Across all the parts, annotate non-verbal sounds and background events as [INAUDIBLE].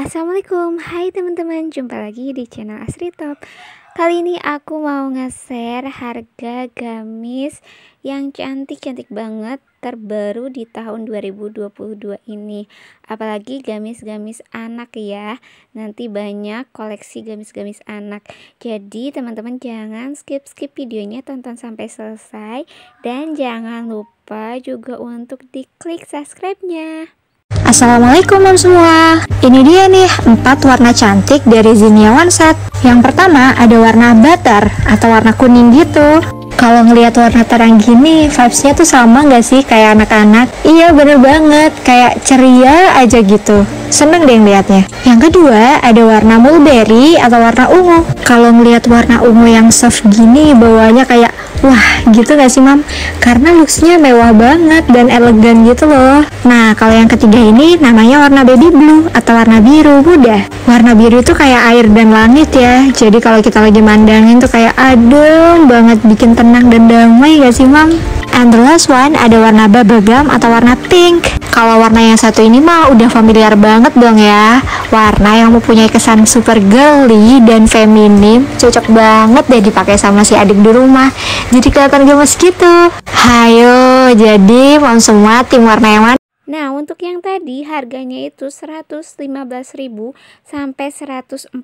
Assalamualaikum, hai teman-teman, jumpa lagi di channel Asri Top Kali ini aku mau nge-share harga gamis yang cantik-cantik banget terbaru di tahun 2022 ini Apalagi gamis-gamis anak ya, nanti banyak koleksi gamis-gamis anak Jadi teman-teman jangan skip-skip videonya, tonton sampai selesai Dan jangan lupa juga untuk diklik subscribe-nya Assalamualaikum mom semua Ini dia nih empat warna cantik dari Zinnia One Set Yang pertama ada warna butter atau warna kuning gitu kalau ngelihat warna terang gini, vibesnya tuh sama nggak sih kayak anak-anak? Iya bener banget, kayak ceria aja gitu. Seneng deh ngeliatnya. Yang kedua, ada warna mulberry atau warna ungu. Kalau ngeliat warna ungu yang soft gini, bawahnya kayak Wah, gitu gak sih, Mam? Karena looksnya mewah banget dan elegan gitu loh. Nah, kalau yang ketiga ini namanya warna baby blue atau warna biru muda. Warna biru itu kayak air dan langit ya. Jadi kalau kita lagi mandangin tuh kayak adem banget, bikin tenang dan damai gak sih, Mam? And the last one ada warna bubblegum atau warna pink. Kalau warna yang satu ini mah udah familiar banget dong ya. Warna yang mempunyai kesan super girly dan feminim, cocok banget deh dipakai sama si adik di rumah. Jadi kelihatan gemes gitu. Hayo, jadi mau semua tim warna yang mana? Nah, untuk yang tadi harganya itu 115.000 sampai 140.000.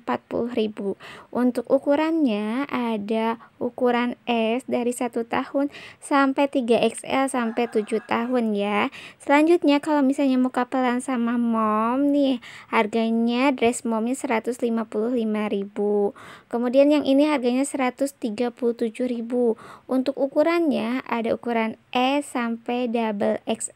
Untuk ukurannya ada ukuran S dari 1 tahun sampai 3XL sampai 7 tahun ya. Selanjutnya kalau misalnya mau kapelan sama mom nih, harganya dress momnya 155.000. Kemudian yang ini harganya 137.000. Untuk ukurannya ada ukuran S sampai double XL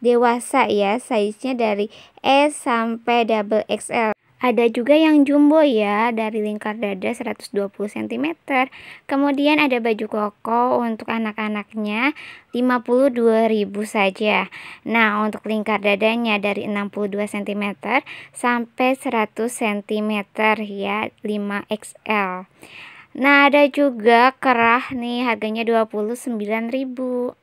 dewasa ya, size-nya dari S sampai double XL. Ada juga yang jumbo ya, dari lingkar dada 120 cm. Kemudian ada baju koko untuk anak-anaknya 52.000 saja. Nah, untuk lingkar dadanya dari 62 cm sampai 100 cm ya, 5XL. Nah, ada juga kerah nih, harganya 29.000.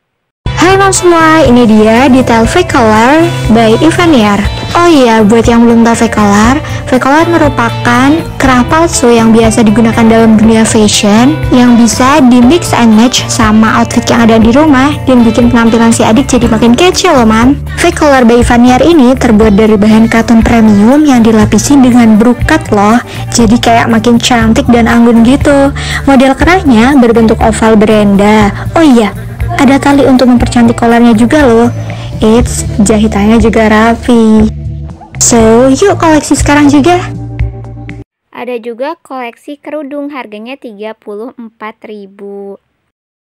Hai mam semua, ini dia detail fake color by Ivanier. Oh iya, buat yang belum tahu fake color, fake color merupakan kerah palsu yang biasa digunakan dalam dunia fashion yang bisa di mix and match sama outfit yang ada di rumah dan bikin penampilan si adik jadi makin kece loh man. Fake color by Ivanier ini terbuat dari bahan katun premium yang dilapisi dengan brokat loh, jadi kayak makin cantik dan anggun gitu. Model kerahnya berbentuk oval berenda. Oh iya, ada tali untuk mempercantik kolarnya juga loh. Eits, jahitannya juga rapi. So, yuk koleksi sekarang juga. Ada juga koleksi kerudung harganya 34.000.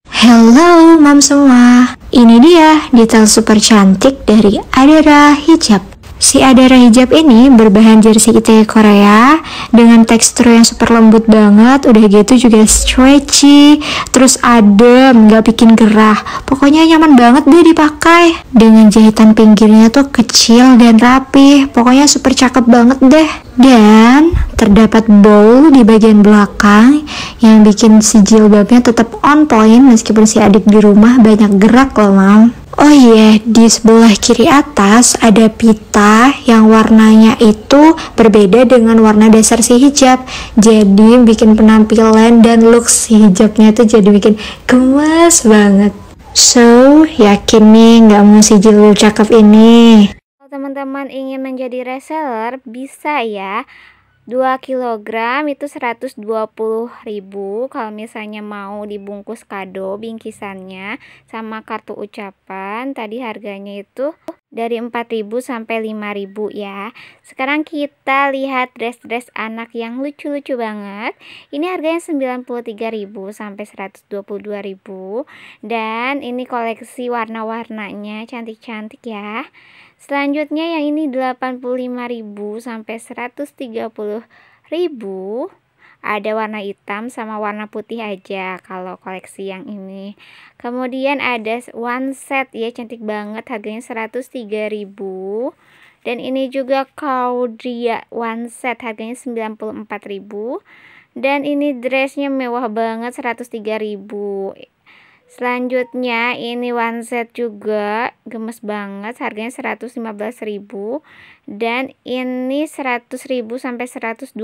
Hello, mam semua. Ini dia detail super cantik dari Adera Hijab. Si Adara Hijab ini berbahan jersey ITE Korea dengan tekstur yang super lembut banget, udah gitu juga stretchy, terus adem, nggak bikin gerah. Pokoknya nyaman banget deh dipakai. Dengan jahitan pinggirnya tuh kecil dan rapi, pokoknya super cakep banget deh. Dan terdapat bowl di bagian belakang yang bikin si jilbabnya tetap on point meskipun si adik di rumah banyak gerak loh mam. Oh iya, di sebelah kiri atas ada pita yang warnanya itu berbeda dengan warna dasar si hijab. Jadi bikin penampilan dan look si hijabnya itu jadi bikin gemes banget. So, yakin nih nggak mau si jilu cakep ini? Kalau teman-teman ingin menjadi reseller, bisa ya. 2 kg itu 120.000 kalau misalnya mau dibungkus kado bingkisannya sama kartu ucapan tadi harganya itu dari 4000 sampai 5000 ya. Sekarang kita lihat dress-dress anak yang lucu-lucu banget. Ini harganya 93.000 sampai 122.000 dan ini koleksi warna-warnanya cantik-cantik ya. Selanjutnya yang ini 85.000 sampai 130.000 ada warna hitam sama warna putih aja kalau koleksi yang ini kemudian ada one set ya cantik banget harganya ribu dan ini juga Claudia one set harganya ribu dan ini dressnya mewah banget ribu Selanjutnya ini one set juga gemes banget harganya 115.000 dan ini 100.000 sampai 125.000.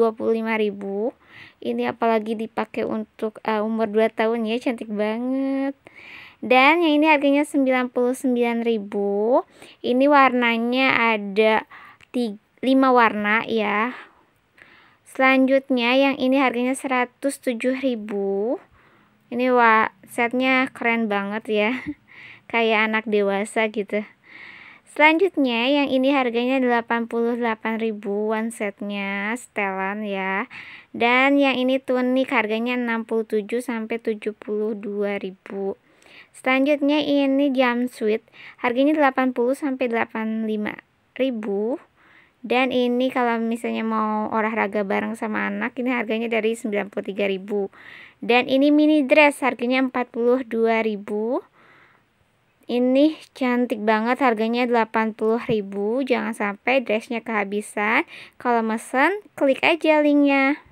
Ini apalagi dipakai untuk uh, umur 2 tahun ya cantik banget. Dan yang ini harganya 99.000. Ini warnanya ada 5 warna ya. Selanjutnya yang ini harganya ribu ini wah setnya keren banget ya [LAUGHS] kayak anak dewasa gitu selanjutnya yang ini harganya ribu ribuan setnya setelan ya dan yang ini tunik harganya 67 sampai ribu. selanjutnya ini jam harganya harganya 80 sampai ribu. dan ini kalau misalnya mau olahraga bareng sama anak ini harganya dari ribu. Dan ini mini dress harganya 42.000. Ini cantik banget harganya 80.000. Jangan sampai dressnya kehabisan. Kalau mesen klik aja linknya.